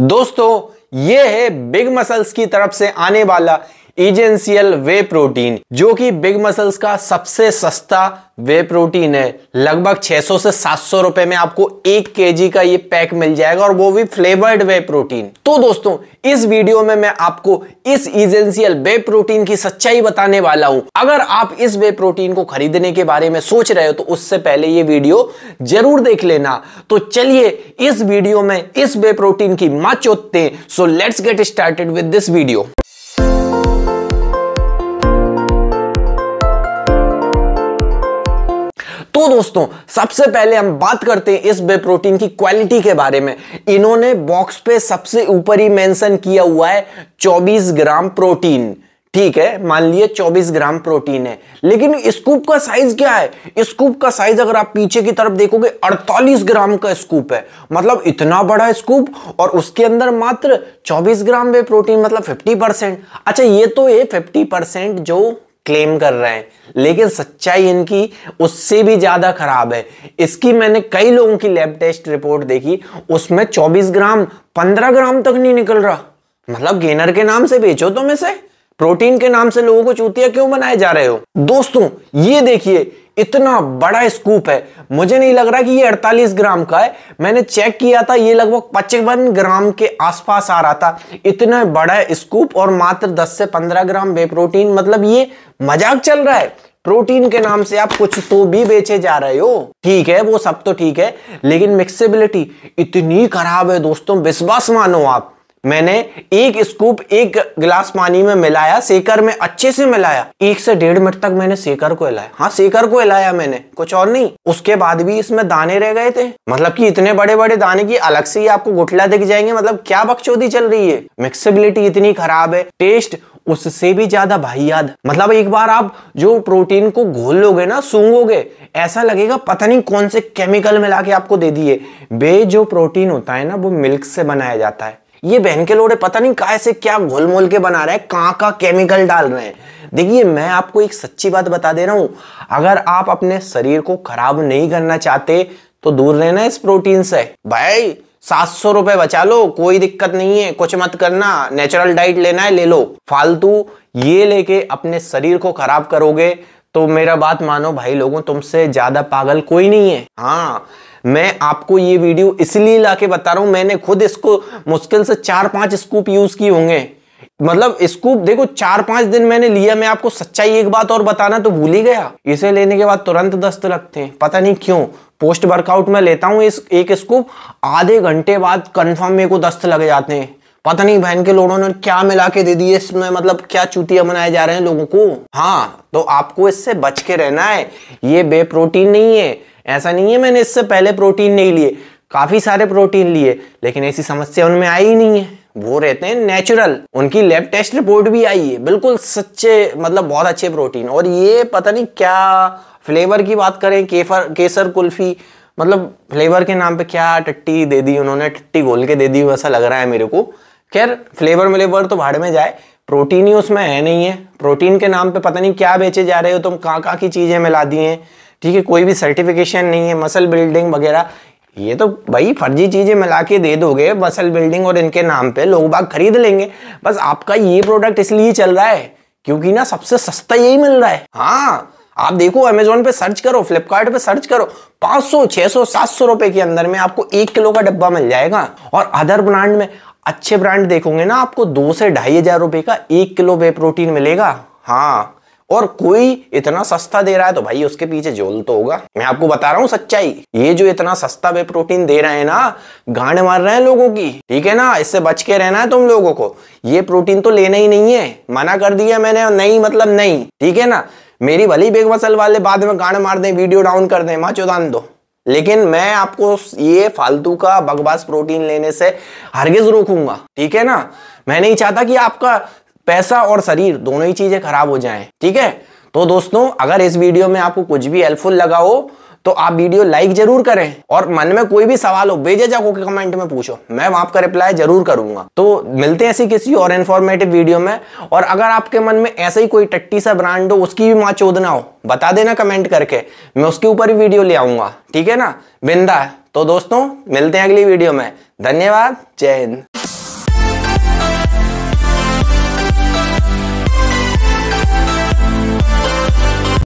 दोस्तों ये है बिग मसल्स की तरफ से आने वाला ईजेंसियल वे प्रोटीन जो कि बिग मसल्स का सबसे सस्ता वे प्रोटीन है लगभग 600 से 700 रुपए में आपको एक के का ये पैक मिल जाएगा और वो भी फ्लेवर्ड वे प्रोटीन तो दोस्तों इस वीडियो में मैं आपको इस इजेंशियल वे प्रोटीन की सच्चाई बताने वाला हूं अगर आप इस वे प्रोटीन को खरीदने के बारे में सोच रहे हो तो उससे पहले ये वीडियो जरूर देख लेना तो चलिए इस वीडियो में इस वे प्रोटीन की माँ चोतते so let's get started with this video तो दोस्तों सबसे पहले हम बात करते हैं इस बे प्रोटीन की क्वालिटी के बारे में इन्होंने बॉक्स पे सबसे ऊपर ही मेंशन किया हुआ है 24 ग्राम प्रोटीन ठीक है मान लिए 24 ग्राम प्रोटीन है लेकिन स्कूप का साइज क्या है स्कूप का साइज अगर आप पीछे की तरफ देखोगे 48 ग्राम का स्कूप है मतलब इतना बड़ा स्कूप और उसके अंदर मात्र 24 ग्राम वे प्रोटीन मतलब 50 परसेंट अच्छा ये तो ये 50 परसेंट जो क्लेम कर रहे हैं लेकिन सच्चाई इनकी उससे भी ज़्यादा खराब है इसकी मैंने कई लोगों की लैब टेस्ट रिपोर्ट देखी उसमें 24 ग्राम 15 ग्राम तक नहीं निकल रहा मतलब गेनर के नाम से बेचो तुम तो इसे प्रोटीन के नाम से लोगों को चूतिया क्यों बनाए जा रहे हो दोस्तों ये देखिए इतना बड़ा स्कूप है मुझे नहीं लग रहा कि ये 48 ग्राम का है मैंने चेक किया था ये लगभग पचपन ग्राम के आसपास आ रहा था इतना बड़ा स्कूप और मात्र 10 से 15 ग्राम बे प्रोटीन मतलब ये मजाक चल रहा है प्रोटीन के नाम से आप कुछ तो भी बेचे जा रहे हो ठीक है वो सब तो ठीक है लेकिन मिक्सेबिलिटी इतनी खराब है दोस्तों विश्वास मानो आप मैंने एक स्कूप एक गिलास पानी में मिलाया सेकर में अच्छे से मिलाया एक से डेढ़ मिनट तक मैंने सेकर को हिलाया हाँ सेकर को हिलाया मैंने कुछ और नहीं उसके बाद भी इसमें दाने रह गए थे मतलब कि इतने बड़े बड़े दाने की अलग से ही आपको गुठला दिख जाएंगे मतलब क्या बकचोदी चल रही है मिक्सिबिलिटी इतनी खराब है टेस्ट उससे भी ज्यादा भाई याद मतलब एक बार आप जो प्रोटीन को घोल लोगे ना सूंगोगे ऐसा लगेगा पता नहीं कौन से केमिकल मिला के आपको दे दिए बे जो प्रोटीन होता है ना वो मिल्क से बनाया जाता है ये बहन के लोड़े पता नहीं काय से क्या घोल मोल के बना रहे हैं कहाँ का केमिकल डाल रहे हैं देखिए मैं आपको एक सच्ची बात बता दे रहा हूं अगर आप अपने शरीर को खराब नहीं करना चाहते तो दूर रहना इस प्रोटीन से भाई सात सौ रुपए बचा लो कोई दिक्कत नहीं है कुछ मत करना नेचुरल डाइट लेना है ले लो फालतू ये लेके अपने शरीर को खराब करोगे तो मेरा बात मानो भाई लोगों तुमसे ज़्यादा पागल कोई नहीं है हाँ मैं आपको ये वीडियो इसलिए ला के बता रहा हूं मैंने खुद इसको मुश्किल से चार पांच स्कूप यूज़ किए होंगे मतलब स्कूप देखो चार पांच दिन मैंने लिया मैं आपको सच्चाई एक बात और बताना तो भूल ही गया इसे लेने के बाद तुरंत दस्त लगते हैं पता नहीं क्यों पोस्ट वर्कआउट में लेता हूँ इस एक स्कूप आधे घंटे बाद कंफर्म मेरे को दस्त लग जाते हैं पता नहीं बहन के लोगों ने क्या मिला के दे दी इसमें मतलब क्या चूतिया बनाए जा रहे हैं लोगों को हाँ तो आपको इससे बच के रहना है ये बे प्रोटीन नहीं है ऐसा नहीं है मैंने इससे पहले प्रोटीन नहीं लिए काफ़ी सारे प्रोटीन लिए लेकिन ऐसी समस्या उनमें आई ही नहीं है वो रहते हैं नेचुरल उनकी लैब टेस्ट रिपोर्ट भी आई है बिल्कुल सच्चे मतलब बहुत अच्छे प्रोटीन और ये पता नहीं क्या फ्लेवर की बात करें केफर केसर कुल्फी मतलब फ्लेवर के नाम पे क्या टट्टी दे दी उन्होंने टट्टी घोल के दे दी ऐसा लग रहा है मेरे को खैर फ्लेवर व्लेवर तो भाड़ में जाए प्रोटीन ही उसमें है नहीं है प्रोटीन के नाम पे पता नहीं क्या बेचे जा रहे हो तुम कहाँ कहाँ की चीज़ें मिला दी हैं ठीक है कोई भी सर्टिफिकेशन नहीं है मसल बिल्डिंग वगैरह ये तो भाई फर्जी चीज़ें मिला के दे दोगे मसल बिल्डिंग और इनके नाम पे लोग बाग खरीद लेंगे बस आपका ये प्रोडक्ट इसलिए चल रहा है क्योंकि ना सबसे सस्ता यही मिल रहा है हाँ आप देखो अमेजोन पे सर्च करो फ्लिपकार्ट पे सर्च करो 500, 600, 700 रुपए के अंदर में आपको एक किलो का डब्बा मिल जाएगा और अदर ब्रांड में अच्छे ब्रांड देखोगे ना आपको दो से ढाई हजार रुपए का एक किलो वे प्रोटीन मिलेगा हाँ और कोई इतना सस्ता दे रहा है तो भाई उसके पीछे जोल तो होगा मैं आपको बता रहा हूँ सच्चाई ये जो इतना सस्ता वे प्रोटीन दे रहे हैं ना गांड मार रहे हैं लोगों की ठीक है ना इससे बच के रहना है तुम लोगों को ये प्रोटीन तो लेना ही नहीं है मना कर दिया मैंने नहीं मतलब नहीं ठीक है ना मेरी भली बेग वाले बाद में गांड मार दें वीडियो डाउन कर दें माचो दान दो लेकिन मैं आपको ये फालतू का बकवास प्रोटीन लेने से हरगिज रोकूंगा ठीक है ना मैं नहीं चाहता कि आपका पैसा और शरीर दोनों ही चीजें खराब हो जाएं ठीक है तो दोस्तों अगर इस वीडियो में आपको कुछ भी हेल्पफुल लगा हो तो आप वीडियो लाइक जरूर करें और मन में कोई भी सवाल हो बेझिझक के कमेंट में पूछो मैं वहां आपका रिप्लाई जरूर करूंगा तो मिलते हैं ऐसी किसी और इन्फॉर्मेटिव वीडियो में और अगर आपके मन में ऐसे ही कोई टट्टी सा ब्रांड हो उसकी भी माँ चोदना हो बता देना कमेंट करके मैं उसके ऊपर ही वीडियो ले आऊंगा ठीक है ना बिंदा तो दोस्तों मिलते हैं अगली वीडियो में धन्यवाद जय हिंद